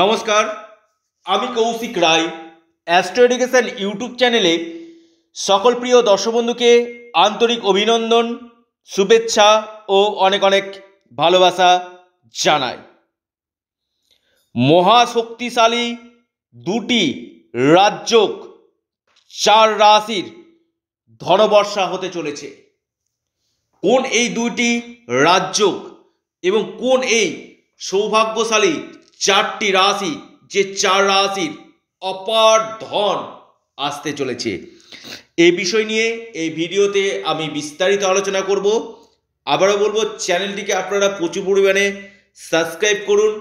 নমস্কার আমি Kaushik Roy astro education YouTube চ্যানেলে সকল প্রিয় দর্শবন্ধুকে আন্তরিক অভিনন্দন শুভেচ্ছা ও অনেক অনেক ভালোবাসা জানাই মহাশক্তিশালী দুটি রাজ্য চার রাশির ধনবর্ষা হতে চলেছে কোন এই দুইটি রাজ্য এবং কোন এই সৌভাগ্যশালী চারটি রাশি যে চার রাশির অপার ধন আসতে চলেছে এই বিষয় নিয়ে এই ভিডিওতে আমি বিস্তারিত আলোচনা করব আবারও বলবো চ্যানেলটিকে আপনারা প্রচুর পরিমাণে সাবস্ক্রাইব করুন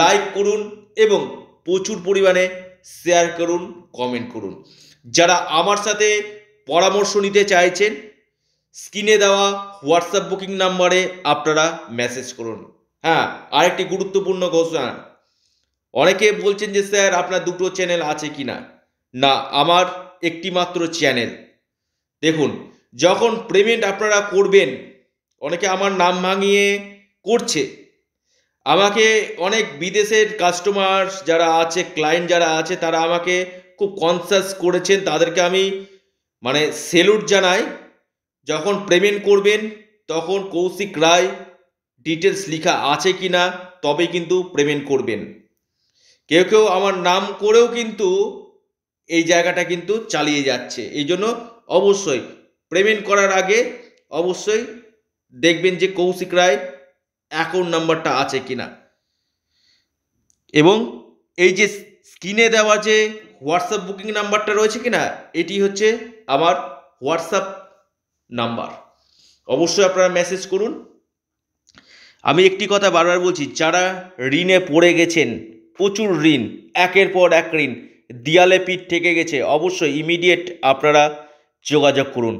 লাইক করুন এবং প্রচুর পরিমাণে শেয়ার করুন কমেন্ট করুন যারা আমার সাথে পরামর্শ নিতে চাইছেন স্ক্রিনে দেওয়া হোয়াটসঅ্যাপ বুকিং নাম্বারে আপনারা মেসেজ করুন হ্যাঁ আরেকটি গুরুত্বপূর্ণ ঘোষণা অনেকে বলছেন যে স্যার আপনার দুটো চ্যানেল আছে কি না না আমার একটি মাত্র চ্যানেল দেখুন যখন পেমেন্ট আপনারা করবেন অনেকে আমার নাম ভাঙিয়ে করছে আমাকে অনেক বিদেশের কাস্টমার যারা আছে ক্লায়েন্ট যারা আছে তারা আমাকে খুব কনসাস করেছেন তাদেরকে আমি মানে সেলুট জানাই যখন পেমেন্ট করবেন তখন কৌশিক রায় ডিটেলস লেখা আছে কি না তবে কিন্তু পেমেন্ট করবেন কেউ কেউ আমার নাম করেও কিন্তু এই জায়গাটা কিন্তু চালিয়ে যাচ্ছে এই জন্য অবশ্যই পেমেন্ট করার আগে অবশ্যই দেখবেন যে কৌশিক রায় অ্যাকাউন্ট নাম্বারটা আছে কিনা এবং এই যে স্ক্রিনে দেওয়া যে হোয়াটসঅ্যাপ বুকিং নাম্বারটা রয়েছে কিনা এটি হচ্ছে আমার হোয়াটসঅ্যাপ নাম্বার অবশ্যই আপনারা মেসেজ করুন আমি একটি কথা বারবার বলছি যারা ঋণে পড়ে গেছেন প্রচুর ঋণ একের পর এক ঋণ দিয়ালে পিঠ থেকে গেছে অবশ্যই ইমিডিয়েট আপনারা যোগাযোগ করুন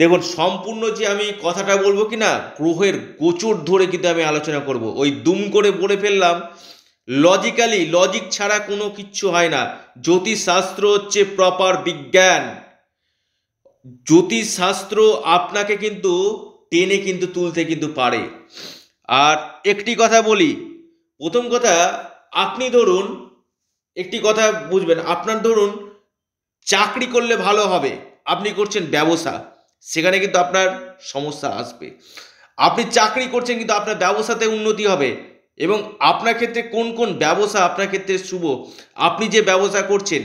দেখুন সম্পূর্ণ যে আমি কথাটা বলবো কি না গ্রহের গোচর ধরে কিন্তু আমি আলোচনা করব ওই দুম করে বলে ফেললাম লজিক্যালি লজিক ছাড়া কোনো কিচ্ছু হয় না জ্যোতিষশাস্ত্র হচ্ছে প্রপার বিজ্ঞান জ্যোতিষশাস্ত্র আপনাকে কিন্তু টেনে কিন্তু তুলতে কিন্তু পারে আর একটি কথা বলি প্রথম কথা আপনি ধরুন একটি কথা বুঝবেন আপনার ধরুন চাকরি করলে ভালো হবে আপনি করছেন ব্যবসা সেখানে কিন্তু আপনার সমস্যা আসবে আপনি চাকরি করছেন কিন্তু আপনার ব্যবসাতে উন্নতি হবে এবং আপনার ক্ষেত্রে কোন কোন ব্যবসা আপনার ক্ষেত্রে শুভ আপনি যে ব্যবসা করছেন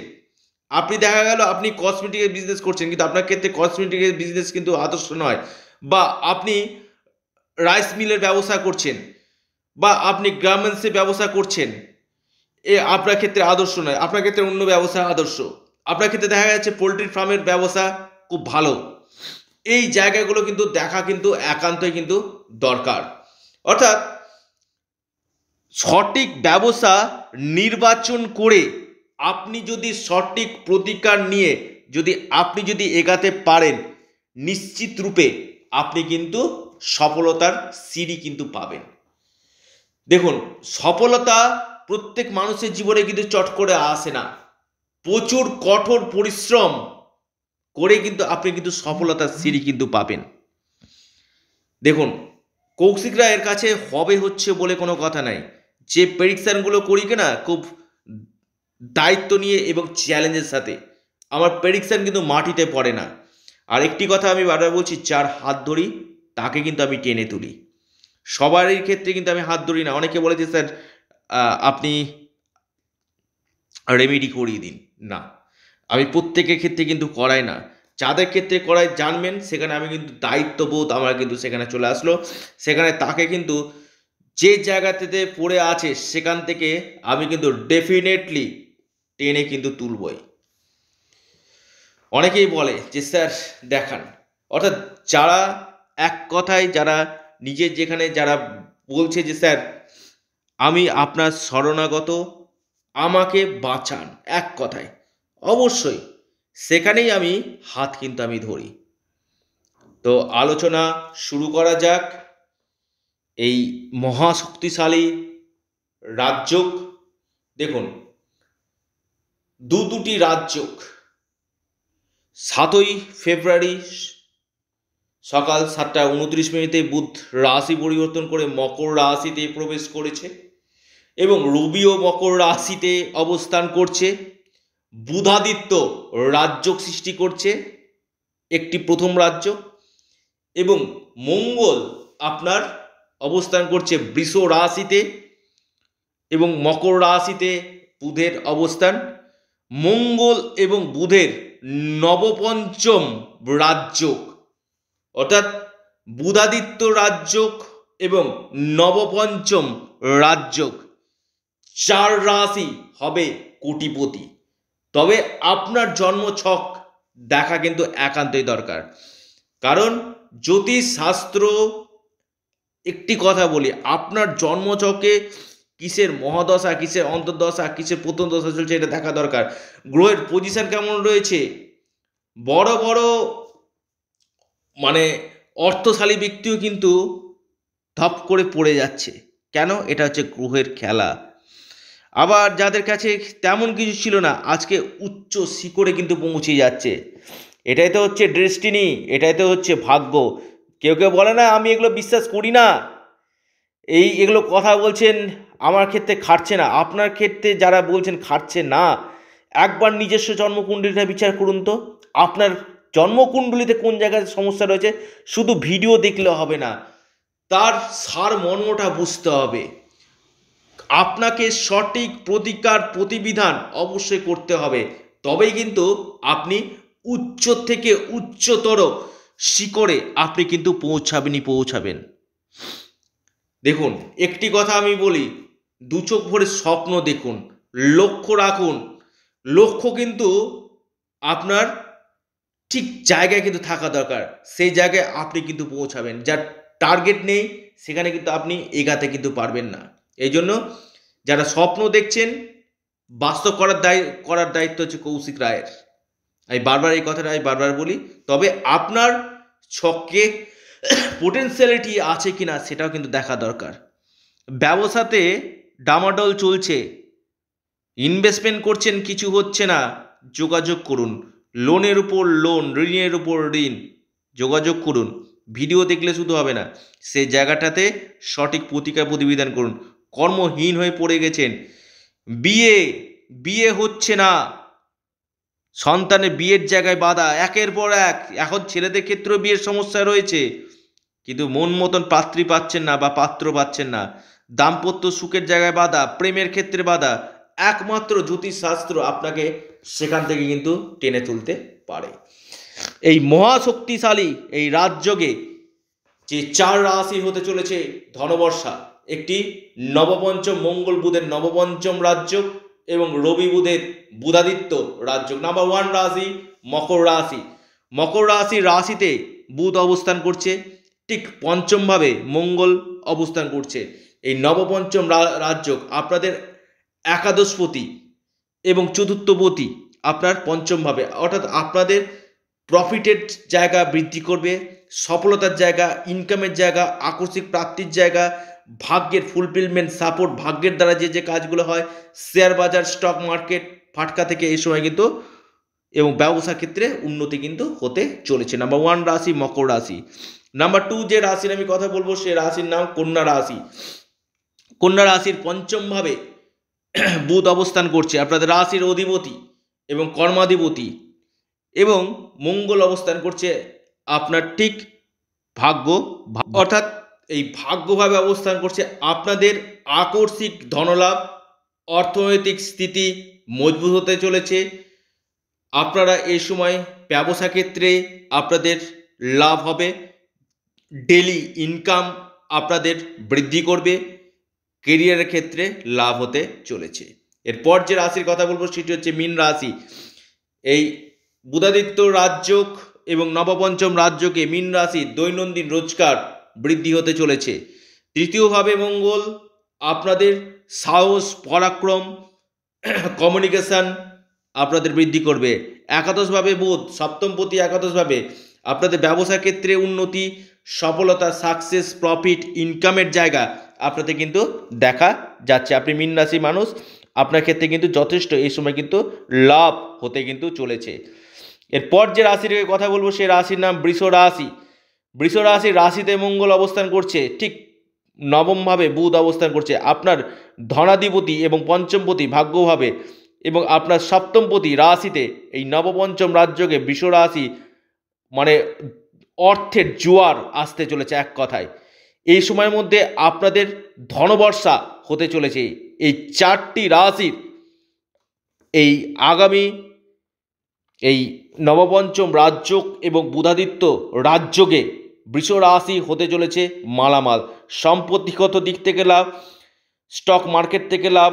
আপনি দেখা গেল আপনি কসমেটিকের বিজনেস করছেন কিন্তু আপনার ক্ষেত্রে কসমেটিকের বিজনেস কিন্তু আদর্শ নয় বা আপনি রাইস মিলের ব্যবসা করছেন বা আপনি গার্মেন্টসের ব্যবসা করছেন এ আপনার ক্ষেত্রে আদর্শ নয় আপনার ক্ষেত্রে অন্য ব্যবসা আদর্শ আপনার ক্ষেত্রে দেখা যাচ্ছে পোলট্রি ফার্মের ব্যবসা খুব ভালো এই জায়গাগুলো কিন্তু দেখা কিন্তু একান্তই কিন্তু দরকার অর্থাৎ সঠিক ব্যবসা নির্বাচন করে আপনি যদি সঠিক প্রতিকার নিয়ে যদি আপনি যদি এগাতে পারেন নিশ্চিত রূপে আপনি কিন্তু সফলতার সিঁড়ি কিন্তু পাবেন দেখুন সফলতা প্রত্যেক মানুষের জীবনে কিন্তু চট করে আসে না প্রচুর কঠোর পরিশ্রম করে কিন্তু আপনি কিন্তু সফলতার সিঁড়ি কিন্তু পাবেন দেখুন কৌশিকরা এর কাছে হবে হচ্ছে বলে কোনো কথা নাই যে প্রেডিকশানগুলো করি কিনা খুব দায়িত্ব নিয়ে এবং চ্যালেঞ্জের সাথে আমার প্রেডিকশান কিন্তু মাটিতে পড়ে না আর একটি কথা আমি বারবার বলছি যার হাত ধরি তাকে কিন্তু আমি টেনে তুলি সবারই ক্ষেত্রে কিন্তু আমি হাত ধরি না অনেকে বলেছে স্যার আপনি রেমেডি করিয়ে দিন না আমি প্রত্যেকের ক্ষেত্রে কিন্তু করাই না যাদের ক্ষেত্রে করাই জানবেন সেখানে আমি কিন্তু দায়িত্ববোধ আমার কিন্তু সেখানে চলে আসলো সেখানে তাকে কিন্তু যে জায়গাতে পড়ে আছে সেখান থেকে আমি কিন্তু ডেফিনেটলি টেনে কিন্তু তুলবই অনেকেই বলে যে স্যার দেখান অর্থাৎ যারা এক কথায় যারা নিজের যেখানে যারা বলছে যে স্যার আমি আপনার শরণাগত আমাকে বাঁচান এক কথায় অবশ্যই সেখানেই আমি হাত কিন্তু আমি ধরি তো আলোচনা শুরু করা যাক এই মহাশক্তিশালী রাজ্য দেখুন দু দুটি রাজ্য সাতই ফেব্রুয়ারি সকাল সাতটা উনত্রিশ মিনিটে বুধ রাশি পরিবর্তন করে মকর রাশিতে প্রবেশ করেছে এবং রবিও মকর রাশিতে অবস্থান করছে বুধাদিত্য রাজ্য সৃষ্টি করছে একটি প্রথম রাজ্য এবং মঙ্গল আপনার অবস্থান করছে বৃষ রাশিতে এবং মকর রাশিতে বুধের অবস্থান মঙ্গল এবং বুধের নবপঞ্চম রাজ্যক অর্থাৎ বুধাদিত্য রাজ্যক এবং নবপঞ্চম রাজ্যক চার রাশি হবে কোটিপতি তবে আপনার জন্ম ছক দেখা কিন্তু একান্তই দরকার কারণ জ্যোতিষ শাস্ত্র একটি কথা বলি আপনার জন্মচকে কিসের মহাদশা কিসের অন্তর্দশা কিসের প্রথম দশা চলছে এটা দেখা দরকার গ্রহের পজিশন কেমন রয়েছে বড় বড় মানে অর্থশালী ব্যক্তিও কিন্তু ধপ করে পড়ে যাচ্ছে কেন এটা হচ্ছে গ্রহের খেলা আবার যাদের কাছে তেমন কিছু ছিল না আজকে উচ্চ শিকড়ে কিন্তু পৌঁছে যাচ্ছে এটাই তো হচ্ছে ড্রেস্টিনি এটাই তো হচ্ছে ভাগ্য কেউ কেউ বলে না আমি এগুলো বিশ্বাস করি না এই এগুলো কথা বলছেন আমার ক্ষেত্রে খাটছে না আপনার ক্ষেত্রে যারা বলছেন খাটছে না একবার নিজস্ব জন্মকুণ্ডলীটা বিচার করুন তো আপনার জন্মকুণ্ডলিতে কোন জায়গায় সমস্যা রয়েছে শুধু ভিডিও দেখলে হবে না তার সার মর্মটা বুঝতে হবে আপনাকে সঠিক প্রতিকার প্রতিবিধান অবশ্যই করতে হবে তবেই কিন্তু আপনি উচ্চ থেকে উচ্চতর শিকড়ে আপনি কিন্তু পৌঁছাবেনই পৌঁছাবেন দেখুন একটি কথা আমি বলি দু চোখ ভরে স্বপ্ন দেখুন লক্ষ্য রাখুন লক্ষ্য কিন্তু আপনার ঠিক জায়গায় কিন্তু থাকা দরকার সেই জায়গায় আপনি কিন্তু পৌঁছাবেন যার টার্গেট নেই সেখানে কিন্তু আপনি এগাতে কিন্তু পারবেন না এই জন্য যারা স্বপ্ন দেখছেন বাস্তব করার দায় করার দায়িত্ব হচ্ছে কৌশিক রায়ের আমি বারবার এই কথাটা আমি বারবার বলি তবে আপনার ছককে পোটেন্সিয়ালিটি আছে কি না সেটাও কিন্তু দেখা দরকার ব্যবসাতে ডামাডল চলছে ইনভেস্টমেন্ট করছেন কিছু হচ্ছে না যোগাযোগ করুন লোনের উপর লোন ঋণের উপর ঋণ যোগাযোগ করুন ভিডিও দেখলে শুধু হবে না সেই জায়গাটাতে সঠিক প্রতিকার প্রতিবিধান করুন কর্মহীন হয়ে পড়ে গেছেন বিয়ে বিয়ে হচ্ছে না সন্তানের বিয়ের জায়গায় বাধা একের পর এক এখন ছেলেদের ক্ষেত্রেও বিয়ের সমস্যা রয়েছে কিন্তু মন মতন পাত্রী পাচ্ছেন না বা পাত্র পাচ্ছেন না দাম্পত্য সুখের জায়গায় বাধা প্রেমের ক্ষেত্রে বাধা একমাত্র জ্যোতিষশাস্ত্র আপনাকে সেখান থেকে কিন্তু টেনে তুলতে পারে এই মহাশক্তিশালী এই রাজযোগে যে চার রাশি হতে চলেছে ধনবর্ষা একটি নবপঞ্চম মঙ্গল বুধের নবপঞ্চম রাজ্য এবং রবি বুধের বুধাদিত্য রাজ্য নাম্বার ওয়ান রাশি মকর রাশি মকর রাশি রাশিতে বুধ অবস্থান করছে ঠিক পঞ্চমভাবে মঙ্গল অবস্থান করছে এই নবপঞ্চম রাজ্য আপনাদের একাদশপতি এবং চতুর্থপতি আপনার পঞ্চমভাবে অর্থাৎ আপনাদের প্রফিটের জায়গা বৃদ্ধি করবে সফলতার জায়গা ইনকামের জায়গা আকস্মিক প্রাপ্তির জায়গা ভাগ্যের ফুলফিলমেন্ট সাপোর্ট ভাগ্যের দ্বারা যে যে কাজগুলো হয় শেয়ার বাজার স্টক মার্কেট ফাটকা থেকে এই সময় কিন্তু এবং ব্যবসা ক্ষেত্রে উন্নতি কিন্তু হতে চলেছে নাম্বার ওয়ান রাশি মকর রাশি নাম্বার টু যে রাশির আমি কথা বলবো সে রাশির নাম কন্যা রাশি কন্যা রাশির পঞ্চমভাবে বুধ অবস্থান করছে আপনাদের রাশির অধিপতি এবং কর্মাধিপতি এবং মঙ্গল অবস্থান করছে আপনার ঠিক ভাগ্য অর্থাৎ এই ভাগ্যভাবে অবস্থান করছে আপনাদের আকর্ষিক ধনলাভ অর্থনৈতিক স্থিতি মজবুত হতে চলেছে আপনারা এই সময় ব্যবসা ক্ষেত্রে আপনাদের লাভ হবে ডেলি ইনকাম আপনাদের বৃদ্ধি করবে কেরিয়ারের ক্ষেত্রে লাভ হতে চলেছে এরপর যে রাশির কথা বলবো সেটি হচ্ছে মিন রাশি এই বুধাদিত্য রাজ্যক এবং নবপঞ্চম রাজ্যকে মিন রাশি দৈনন্দিন রোজগার বৃদ্ধি হতে চলেছে তৃতীয়ভাবে মঙ্গল আপনাদের সাহস পরাক্রম কমিউনিকেশান আপনাদের বৃদ্ধি করবে একাদশভাবে বোধ সপ্তম প্রতি একাদশভাবে আপনাদের ব্যবসা ক্ষেত্রে উন্নতি সফলতা সাকসেস প্রফিট ইনকামের জায়গা আপনাদের কিন্তু দেখা যাচ্ছে আপনি মিন রাশি মানুষ আপনার ক্ষেত্রে কিন্তু যথেষ্ট এই সময় কিন্তু লাভ হতে কিন্তু চলেছে এরপর যে রাশির কথা বলবো সেই রাশির নাম বৃষ রাশি বৃষরাশি রাশি রাশিতে মঙ্গল অবস্থান করছে ঠিক নবমভাবে বুধ অবস্থান করছে আপনার ধনাধিপতি এবং পঞ্চমপতি ভাগ্যভাবে এবং আপনার সপ্তমপতি রাশিতে এই নবপঞ্চম রাজ্যকে বৃষরাশি রাশি মানে অর্থের জোয়ার আসতে চলেছে এক কথায় এই সময়ের মধ্যে আপনাদের ধনবর্ষা হতে চলেছে এই চারটি রাশির এই আগামী এই নবপঞ্চম রাজ্য এবং বুধাদিত্য রাজ্যকে বৃষরাশি রাশি হতে চলেছে মালামাল সম্পত্তিগত দিক থেকে লাভ স্টক মার্কেট থেকে লাভ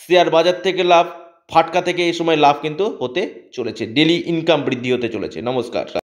শেয়ার বাজার থেকে লাভ ফাটকা থেকে এই সময় লাভ কিন্তু হতে চলেছে ডেলি ইনকাম বৃদ্ধি হতে চলেছে নমস্কার